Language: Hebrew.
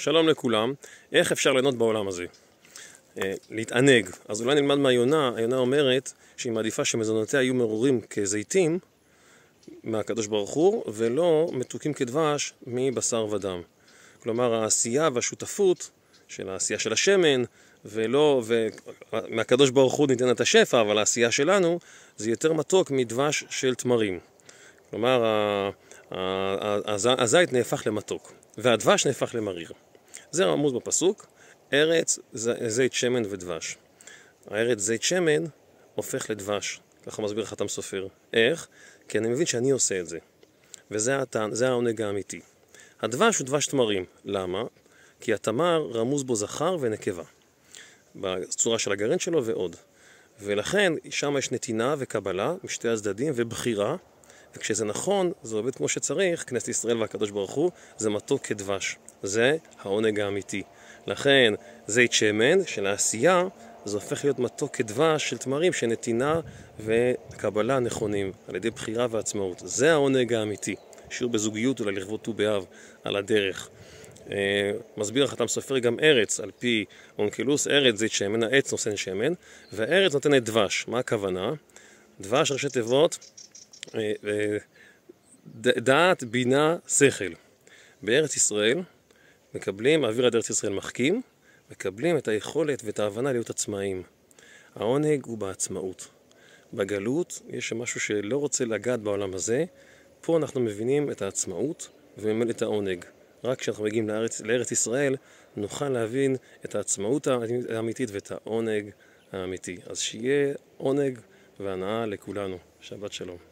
שלום לכולם, איך אפשר ליהנות בעולם הזה? אה, להתענג. אז אולי נלמד מהיונה, היונה אומרת שהיא מעדיפה שמזונותיה יהיו מרורים כזיתים מהקדוש ברוך הוא, ולא מתוקים כדבש מבשר ודם. כלומר, העשייה והשותפות של העשייה של השמן, ולא, ומהקדוש ברוך הוא ניתן את השפע, אבל העשייה שלנו זה יותר מתוק מדבש של תמרים. כלומר, הזית נהפך למתוק, והדבש נהפך למריר. זה רמוז בפסוק, ארץ ז, זית שמן ודבש. הארץ זית שמן הופך לדבש, ככה מסביר חתם סופר. איך? כי אני מבין שאני עושה את זה. וזה הטען, זה העונג האמיתי. הדבש הוא דבש תמרים. למה? כי התמר רמוז בו זכר ונקבה. בצורה של הגרעין שלו ועוד. ולכן שם יש נתינה וקבלה משתי הצדדים ובחירה וכשזה נכון, זה עובד כמו שצריך, כנסת ישראל והקדוש ברוך הוא, זה מתוק כדבש. זה העונג האמיתי. לכן, זית שמן של העשייה, זה הופך להיות מתוק כדבש של תמרים של נתינה וקבלה נכונים, על ידי בחירה ועצמאות. זה העונג האמיתי. שיעור בזוגיות אולי לכבוד ט"ו באב על הדרך. אה, מסביר החתם סופר גם ארץ, על פי אונקלוס, ארץ זית שמן, העץ נושא שמן, והארץ נותנת דבש. מה הכוונה? דבש ראשי תיבות אה, אה, דעת, בינה, שכל. בארץ ישראל מקבלים, אוויר עד ארץ ישראל מחכים, מקבלים את היכולת ואת ההבנה להיות עצמאיים. העונג הוא בעצמאות. בגלות יש משהו שלא רוצה לגעת בעולם הזה, פה אנחנו מבינים את העצמאות וממלא את העונג. רק כשאנחנו מגיעים לארץ, לארץ ישראל נוכל להבין את העצמאות האמיתית ואת העונג האמיתי. אז שיהיה עונג והנאה לכולנו. שבת שלום.